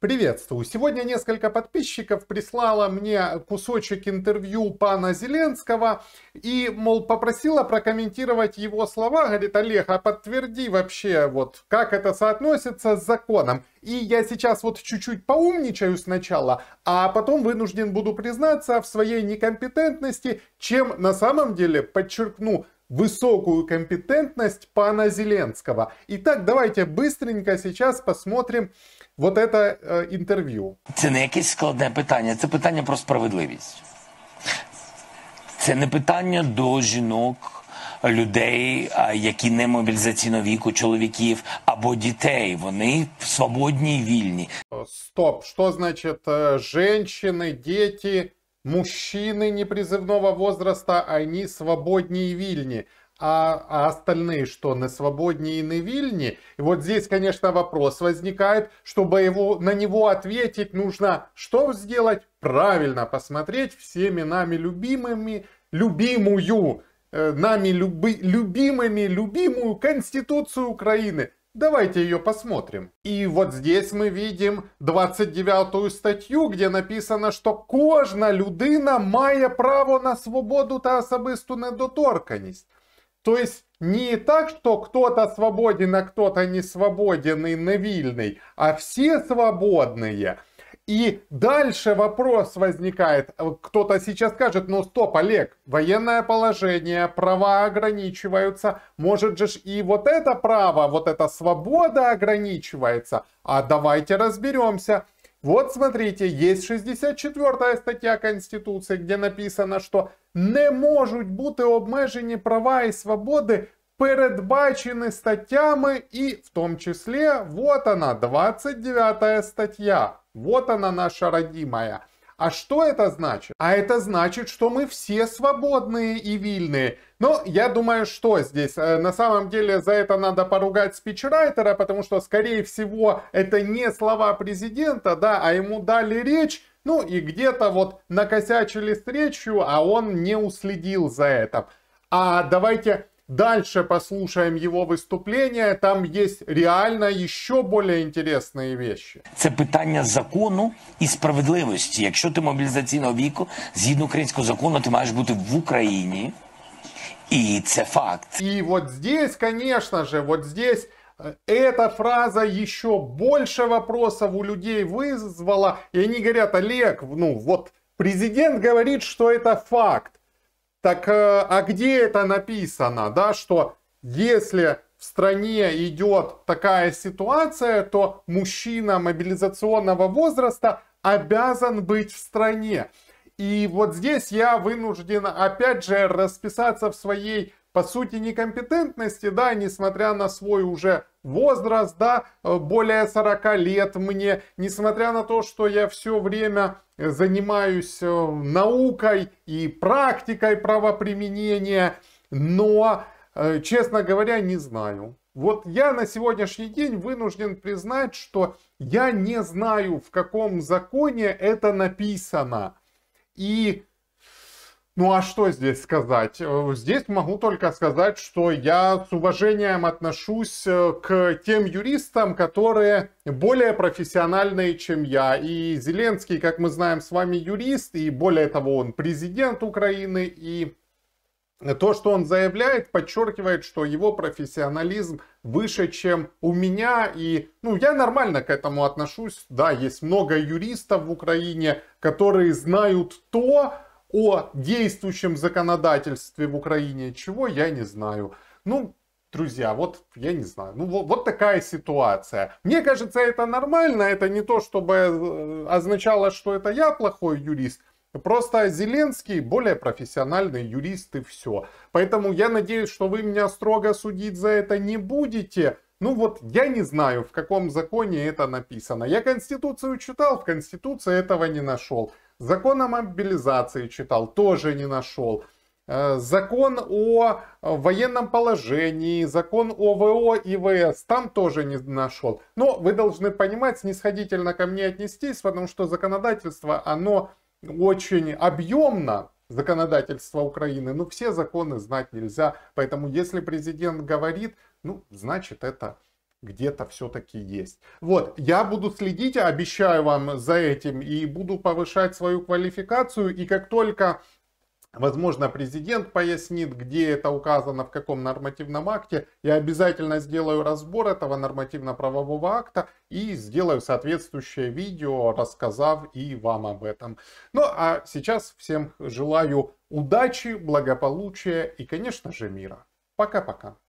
Приветствую. Сегодня несколько подписчиков прислало мне кусочек интервью пана Зеленского и, мол, попросила прокомментировать его слова. Говорит, Олег, а подтверди вообще, вот, как это соотносится с законом. И я сейчас вот чуть-чуть поумничаю сначала, а потом вынужден буду признаться в своей некомпетентности, чем на самом деле, подчеркну, высокую компетентность пана Зеленского. Итак, давайте быстренько сейчас посмотрим вот это е, э, інтерв'ю. Це не якесь складне питання, це питання про справедливість. Це не питання до жінок, людей, які не мобілізаційно віку, чоловіків або дітей. Вони свободні і вільні. Стоп, що значить е, жінки, діти, мужчини непризивного возраста, вони свободні і вільні. а, а остальные что, на свободнее и на вильне? И вот здесь, конечно, вопрос возникает, чтобы его, на него ответить, нужно что сделать? Правильно, посмотреть всеми нами любимыми, любимую, э, нами люби, любимыми, любимую Конституцию Украины. Давайте ее посмотрим. И вот здесь мы видим 29 статью где написано, что кожна людина мае право на свободу та особисту недоторканність. То есть не так, что кто-то свободен, а кто-то не свободен и невильный, а все свободные. И дальше вопрос возникает, кто-то сейчас скажет, ну стоп, Олег, военное положение, права ограничиваются, может же и вот это право, вот эта свобода ограничивается, а давайте разберемся, вот смотрите, есть 64 статья конституции, где написано, что не могут быть обмежені права и свободы, передбачены статьями и, в том числе, вот она, 29 статья, Вот она наша родимая. А что это значит? А это значит, что мы все свободные и вильные. Но я думаю, что здесь? Э, на самом деле за это надо поругать спичрайтера, потому что, скорее всего, это не слова президента, да, а ему дали речь, ну и где-то вот накосячили с речью, а он не уследил за этим. А давайте Дальше послушаем его выступление. Там есть реально еще более интересные вещи. Это питання закону і справедливості. Якщо ти мобілізаційного віку, згідно украинского закону, ты маєш бути в Украине, И это факт. И вот здесь, конечно же, вот здесь э, эта фраза еще больше вопросов у людей вызвала. И они говорят, Олег, ну вот президент говорит, что это факт. Так э, а где это написано, да, что если в стране идет такая ситуация, то мужчина мобилизационного возраста обязан быть в стране. И вот здесь я вынужден опять же расписаться в своей, по сути, некомпетентности, да, несмотря на свой уже возраст, да, э, более 40 лет мне, несмотря на то, что я все время занимаюсь э, наукой и практикой правоприменения, но, э, честно говоря, не знаю. Вот я на сегодняшний день вынужден признать, что я не знаю, в каком законе это написано. И ну а что здесь сказать? Э, здесь могу только сказать, что я с уважением отношусь э, к тем юристам, которые более профессиональные, чем я. И Зеленский, как мы знаем, с вами юрист, и более того, он президент Украины, и то, что он заявляет, подчеркивает, что его профессионализм выше, чем у меня. И ну, я нормально к этому отношусь. Да, есть много юристов в Украине, которые знают то, о действующем законодательстве в Украине, чего я не знаю. Ну, друзья, вот я не знаю, ну вот, вот такая ситуация. Мне кажется, это нормально, это не то, чтобы э, означало, что это я плохой юрист. Просто Зеленский более профессиональный юрист и все. Поэтому я надеюсь, что вы меня строго судить за это не будете. Ну вот я не знаю, в каком законе это написано. Я Конституцию читал, в Конституции этого не нашел. Закон о мобилизации читал, тоже не нашел. Э, закон о э, военном положении, закон о ВО и ВС, там тоже не нашел. Но вы должны понимать, снисходительно ко мне отнестись, потому что законодательство, оно очень объемно, законодательство Украины, но все законы знать нельзя. Поэтому если президент говорит, ну, значит это где-то все-таки есть. Вот, я буду следить, обещаю вам за этим, и буду повышать свою квалификацию, и как только Возможно, президент пояснит, где это указано, в каком нормативном акте. Я обязательно сделаю разбор этого нормативно-правового акта и сделаю соответствующее видео, рассказав и вам об этом. Ну а сейчас всем желаю удачи, благополучия и, конечно же, мира. Пока-пока.